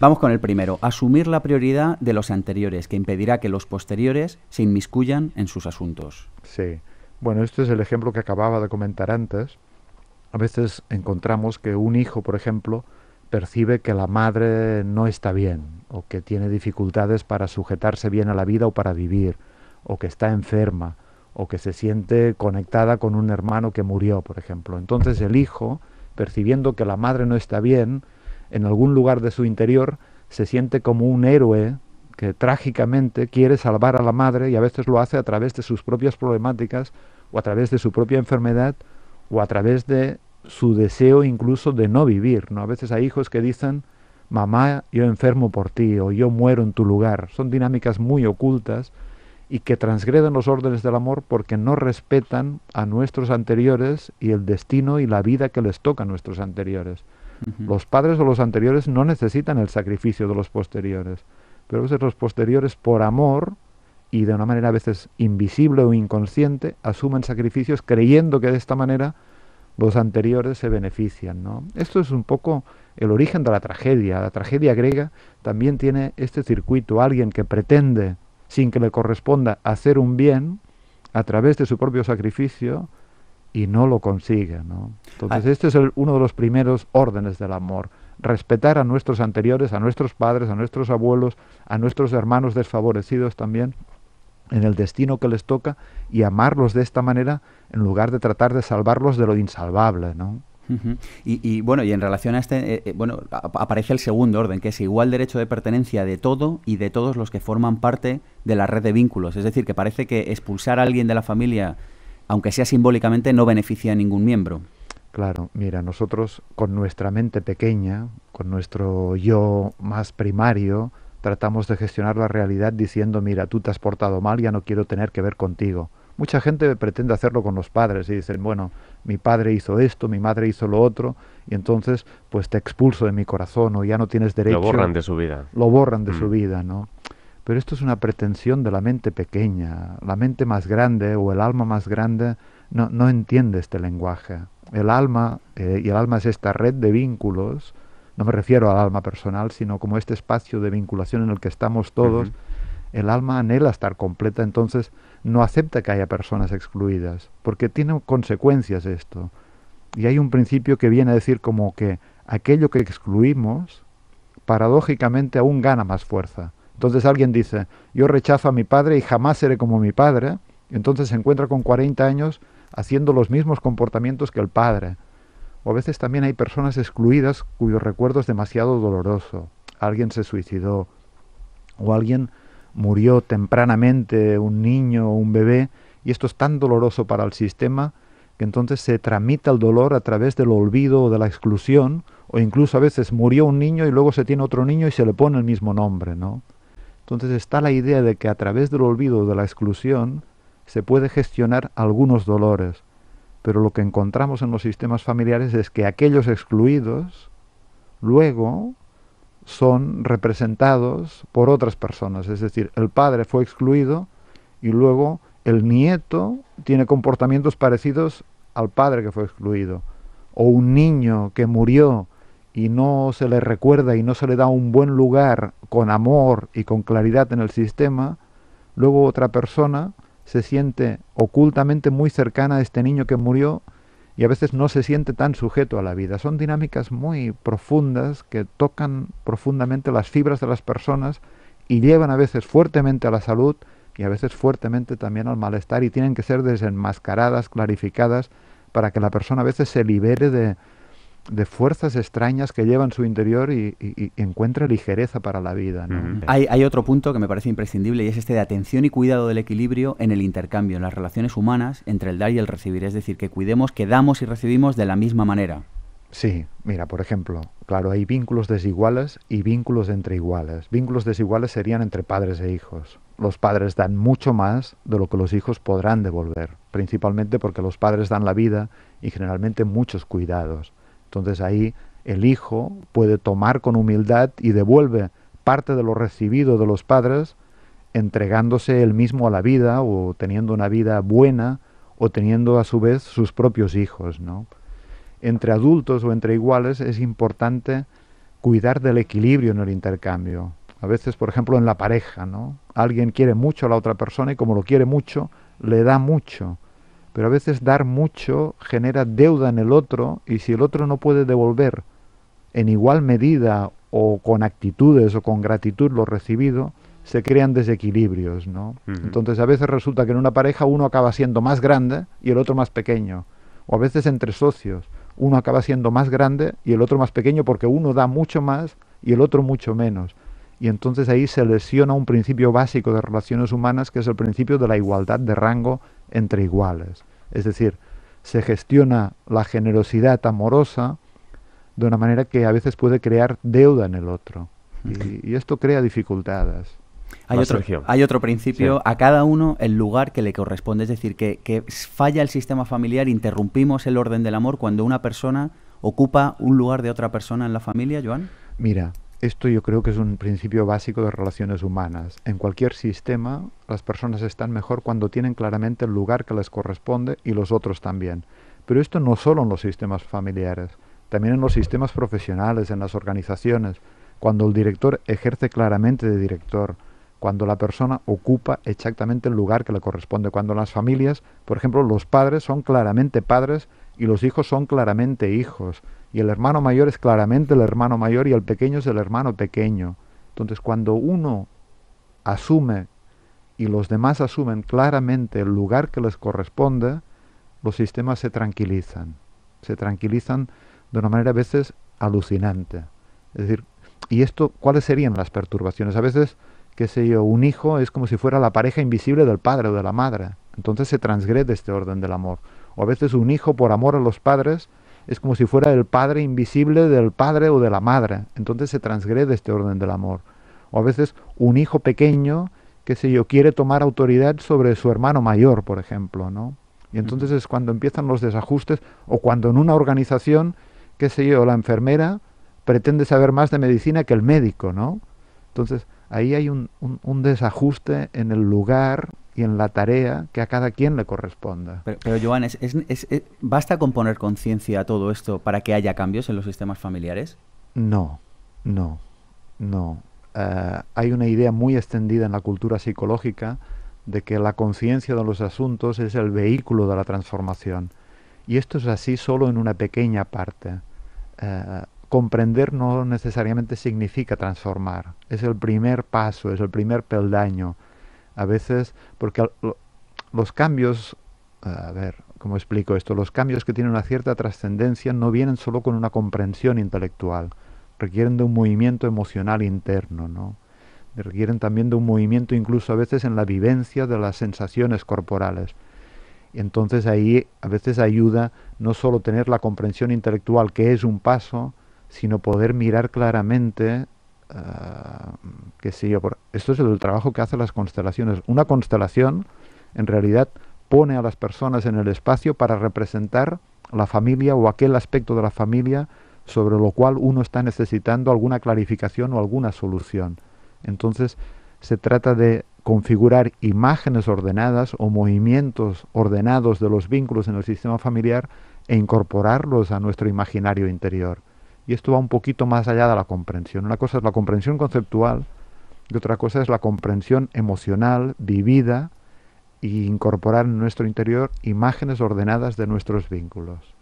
Vamos con el primero, asumir la prioridad de los anteriores, que impedirá que los posteriores se inmiscuyan en sus asuntos. Sí, bueno, este es el ejemplo que acababa de comentar antes. A veces encontramos que un hijo, por ejemplo, percibe que la madre no está bien, o que tiene dificultades para sujetarse bien a la vida o para vivir, o que está enferma, o que se siente conectada con un hermano que murió, por ejemplo. Entonces el hijo, percibiendo que la madre no está bien, en algún lugar de su interior se siente como un héroe que trágicamente quiere salvar a la madre y a veces lo hace a través de sus propias problemáticas o a través de su propia enfermedad o a través de su deseo incluso de no vivir. ¿no? A veces hay hijos que dicen, mamá, yo enfermo por ti o yo muero en tu lugar. Son dinámicas muy ocultas y que transgreden los órdenes del amor porque no respetan a nuestros anteriores y el destino y la vida que les toca a nuestros anteriores. Los padres o los anteriores no necesitan el sacrificio de los posteriores, pero a los posteriores por amor y de una manera a veces invisible o inconsciente asumen sacrificios creyendo que de esta manera los anteriores se benefician. Esto es un poco el origen de la tragedia. La tragedia griega también tiene este circuito, alguien que pretende sin que le corresponda hacer un bien a través de su propio sacrificio y no lo consigue. ¿no? Entonces ah. este es uno de los primeros órdenes del amor, respetar a nuestros anteriores, a nuestros padres, a nuestros abuelos, a nuestros hermanos desfavorecidos también en el destino que les toca y amarlos de esta manera en lugar de tratar de salvarlos de lo insalvable, ¿no? y, bueno, y en relación a este, eh, eh, bueno, aparece el segundo orden, que es igual derecho de pertenencia de todo y de todos los que forman parte de la red de vínculos. Es decir, que parece que expulsar a alguien de la familia, aunque sea simbólicamente, no beneficia a ningún miembro. Claro, mira, nosotros con nuestra mente pequeña, con nuestro yo más primario, tratamos de gestionar la realidad diciendo, mira, tú te has portado mal, ya no quiero tener que ver contigo. Mucha gente pretende hacerlo con los padres y dicen, bueno, mi padre hizo esto, mi madre hizo lo otro, y entonces pues te expulso de mi corazón o ya no tienes derecho. Lo borran de su vida. Lo borran de su mm. vida, ¿no? Pero esto es una pretensión de la mente pequeña. La mente más grande o el alma más grande no, entiende este lenguaje. El alma, eh, y el alma es esta red de vínculos, no me refiero al alma personal, sino como este espacio de vinculación en el que estamos todos, el alma anhela estar completa, entonces no acepta que haya personas excluidas, porque tiene consecuencias esto. Y hay un principio que viene a decir como que aquello que excluimos, paradójicamente aún gana más fuerza. Entonces alguien dice, yo rechazo a mi padre y jamás seré como mi padre, entonces se encuentra con 40 años haciendo los mismos comportamientos que el padre. O a veces también hay personas excluidas cuyo recuerdo es demasiado doloroso. Alguien se suicidó o alguien murió tempranamente un niño o un bebé, y esto es tan doloroso para el sistema que entonces se tramita el dolor a través del olvido o de la exclusión, o incluso a veces murió un niño y luego se tiene otro niño y se le pone el mismo nombre, ¿no? Entonces está la idea de que a través del olvido o de la exclusión se puede gestionar algunos dolores, pero lo que encontramos en los sistemas familiares es que aquellos excluidos luego son representados por otras personas. Es decir, el padre fue excluido y luego el nieto tiene comportamientos parecidos al padre que fue excluido. O un niño que murió y no se le recuerda y no se le da un buen lugar con amor y con claridad en el sistema, luego otra persona se siente ocultamente muy cercana a este niño que murió y a veces no se siente tan sujeto a la vida. Son dinámicas muy profundas que tocan profundamente las fibras de las personas y llevan a veces fuertemente a la salud y a veces fuertemente también al malestar y tienen que ser desenmascaradas, clarificadas, para que la persona a veces se libere de, de fuerzas extrañas que llevan su interior y, encuentra ligereza para la vida. hay, hay, otro punto que me parece imprescindible y es este de atención y cuidado del equilibrio en el intercambio, en las relaciones humanas entre el dar y el recibir. Es decir, que cuidemos que damos y recibimos de la misma manera. Sí, mira, por ejemplo, claro, hay vínculos desiguales y vínculos entre iguales. Vínculos desiguales serían entre padres e hijos. Los padres dan mucho más de lo que los hijos podrán devolver, principalmente porque los padres dan la vida y generalmente muchos cuidados entonces ahí el hijo puede tomar con humildad y devuelve parte de lo recibido de los padres, entregándose él mismo a la vida o teniendo una vida buena o teniendo a su vez sus propios hijos. Entre adultos o entre iguales es importante cuidar del equilibrio en el intercambio. A veces, por ejemplo, en la pareja, Alguien quiere mucho a la otra persona y como lo quiere mucho, le da mucho. Pero a veces dar mucho genera deuda en el otro y si el otro no puede devolver en igual medida o con actitudes o con gratitud lo recibido, se crean desequilibrios, ¿no? Entonces a veces resulta que en una pareja uno acaba siendo más grande y el otro más pequeño. O a veces entre socios, uno acaba siendo más grande y el otro más pequeño porque uno da mucho más y el otro mucho menos. Y entonces ahí se lesiona un principio básico de relaciones humanas que es el principio de la igualdad de rango entre iguales. Es decir, se gestiona la generosidad amorosa de una manera que a veces puede crear deuda en el otro. Y, esto crea dificultades. Hay otro, principio, a cada uno el lugar que le corresponde, es decir, que, que falla el sistema familiar, interrumpimos el orden del amor cuando una persona ocupa un lugar de otra persona en la familia, Joan. Mira, esto yo creo que es un principio básico de relaciones humanas. En cualquier sistema, las personas están mejor cuando tienen claramente el lugar que les corresponde y los otros también. Pero esto no solo en los sistemas familiares, también en los sistemas profesionales, en las organizaciones, cuando el director ejerce claramente de director, cuando la persona ocupa exactamente el lugar que le corresponde, cuando las familias, por ejemplo, los padres son claramente padres y los hijos son claramente hijos. Y el hermano mayor es claramente el hermano mayor y el pequeño es el hermano pequeño. Entonces cuando uno asume y los demás asumen claramente el lugar que les corresponde, los sistemas se tranquilizan. Se tranquilizan de una manera a veces alucinante. Es decir, ¿y esto cuáles serían las perturbaciones? A veces, qué sé yo, un hijo es como si fuera la pareja invisible del padre o de la madre. Entonces se transgrede este orden del amor. O a veces un hijo por amor a los padres es como si fuera el padre invisible del padre o de la madre. Entonces se transgrede este orden del amor. O a veces un hijo pequeño, qué sé yo, quiere tomar autoridad sobre su hermano mayor, por ejemplo, ¿no? Y entonces es cuando empiezan los desajustes o cuando en una organización, qué sé yo, la enfermera pretende saber más de medicina que el médico, ¿no? Entonces ahí hay un, un desajuste en el lugar y en la tarea que a cada quien le corresponda. Pero, Joan, ¿es, basta con poner conciencia a todo esto para que haya cambios en los sistemas familiares? No, no, no. Eh, hay una idea muy extendida en la cultura psicológica de que la conciencia de los asuntos es el vehículo de la transformación. Y esto es así solo en una pequeña parte. Eh, comprender no necesariamente significa transformar. Es el primer paso, es el primer peldaño a veces, porque los cambios, a ver, ¿cómo explico esto? Los cambios que tienen una cierta trascendencia no vienen solo con una comprensión intelectual, requieren de un movimiento emocional interno, ¿no? requieren también de un movimiento incluso a veces en la vivencia de las sensaciones corporales. entonces ahí a veces ayuda no solo tener la comprensión intelectual, que es un paso, sino poder mirar claramente, ah, qué sé yo, por, esto es el trabajo que hacen las constelaciones. Una constelación, en realidad, pone a las personas en el espacio para representar la familia o aquel aspecto de la familia sobre lo cual uno está necesitando alguna clarificación o alguna solución. Entonces, se trata de configurar imágenes ordenadas o movimientos ordenados de los vínculos en el sistema familiar e incorporarlos a nuestro imaginario interior. Y esto va un poquito más allá de la comprensión. Una cosa es la comprensión conceptual, y otra cosa es la comprensión emocional, vivida e incorporar en nuestro interior imágenes ordenadas de nuestros vínculos.